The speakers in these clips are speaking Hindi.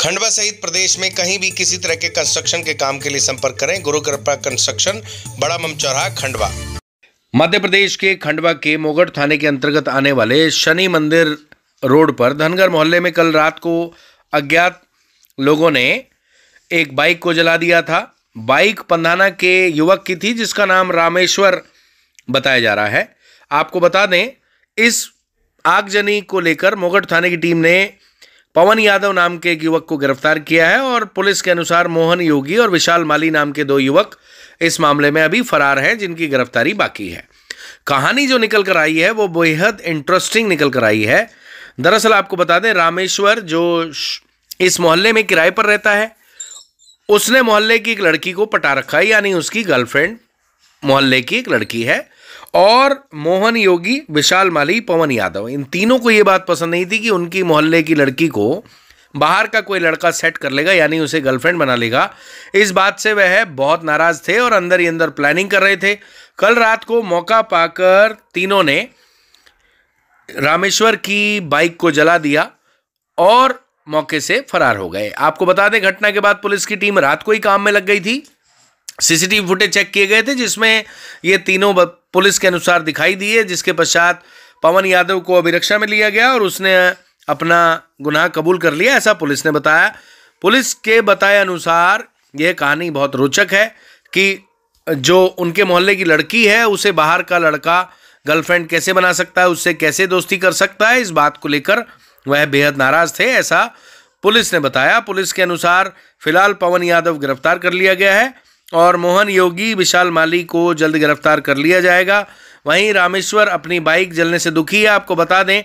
खंडवा सहित प्रदेश में कहीं भी किसी तरह के कंस्ट्रक्शन के काम के लिए संपर्क करें गुरु कृपा कंस्ट्रक्शन बड़ा मम खंडवा मध्य प्रदेश के खंडवा के मोगढ़ थाने के अंतर्गत आने वाले शनि मंदिर रोड पर धनगर मोहल्ले में कल रात को अज्ञात लोगों ने एक बाइक को जला दिया था बाइक पंधाना के युवक की थी जिसका नाम रामेश्वर बताया जा रहा है आपको बता दें इस आगजनी को लेकर मोगट थाने की टीम ने पवन यादव नाम के एक युवक को गिरफ्तार किया है और पुलिस के अनुसार मोहन योगी और विशाल माली नाम के दो युवक इस मामले में अभी फरार हैं जिनकी गिरफ्तारी बाकी है कहानी जो निकल कर आई है वो बेहद इंटरेस्टिंग निकल कर आई है दरअसल आपको बता दें रामेश्वर जो इस मोहल्ले में किराए पर रहता है उसने मोहल्ले की एक लड़की को पटा रखा है यानी उसकी गर्लफ्रेंड मोहल्ले की एक लड़की है और मोहन योगी विशाल माली पवन यादव इन तीनों को ये बात पसंद नहीं थी कि उनकी मोहल्ले की लड़की को बाहर का कोई लड़का सेट कर लेगा यानी उसे गर्लफ्रेंड बना लेगा इस बात से वह बहुत नाराज थे और अंदर ही अंदर प्लानिंग कर रहे थे कल रात को मौका पाकर तीनों ने रामेश्वर की बाइक को जला दिया और मौके से फरार हो गए आपको बता दें घटना के बाद पुलिस की टीम रात को ही काम में लग गई थी सीसीटीवी फुटेज चेक किए गए थे जिसमें ये तीनों पुलिस के अनुसार दिखाई दिए जिसके पश्चात पवन यादव को अभिरक्षा में लिया गया और उसने अपना गुनाह कबूल कर लिया ऐसा पुलिस ने बताया पुलिस के बताए अनुसार यह कहानी बहुत रोचक है कि जो उनके मोहल्ले की लड़की है उसे बाहर का लड़का गर्लफ्रेंड कैसे बना सकता है उससे कैसे दोस्ती कर सकता है इस बात को लेकर वह बेहद नाराज थे ऐसा पुलिस ने बताया पुलिस के अनुसार फिलहाल पवन यादव गिरफ्तार कर लिया गया है और मोहन योगी विशाल माली को जल्द गिरफ्तार कर लिया जाएगा वहीं रामेश्वर अपनी बाइक जलने से दुखी है आपको बता दें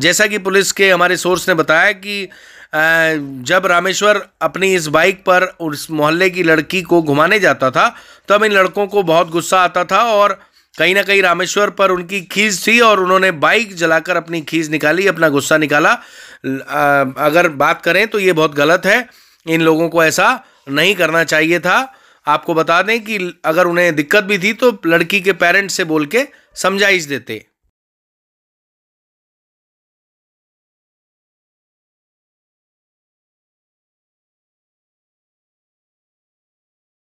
जैसा कि पुलिस के हमारे सोर्स ने बताया कि जब रामेश्वर अपनी इस बाइक पर उस मोहल्ले की लड़की को घुमाने जाता था तब इन लड़कों को बहुत गुस्सा आता था और कहीं ना कहीं रामेश्वर पर उनकी खींच थी और उन्होंने बाइक जलाकर अपनी खींच निकाली अपना गुस्सा निकाला अगर बात करें तो ये बहुत गलत है इन लोगों को ऐसा नहीं करना चाहिए था आपको बता दें कि अगर उन्हें दिक्कत भी थी तो लड़की के पेरेंट्स से बोल के समझाइश देते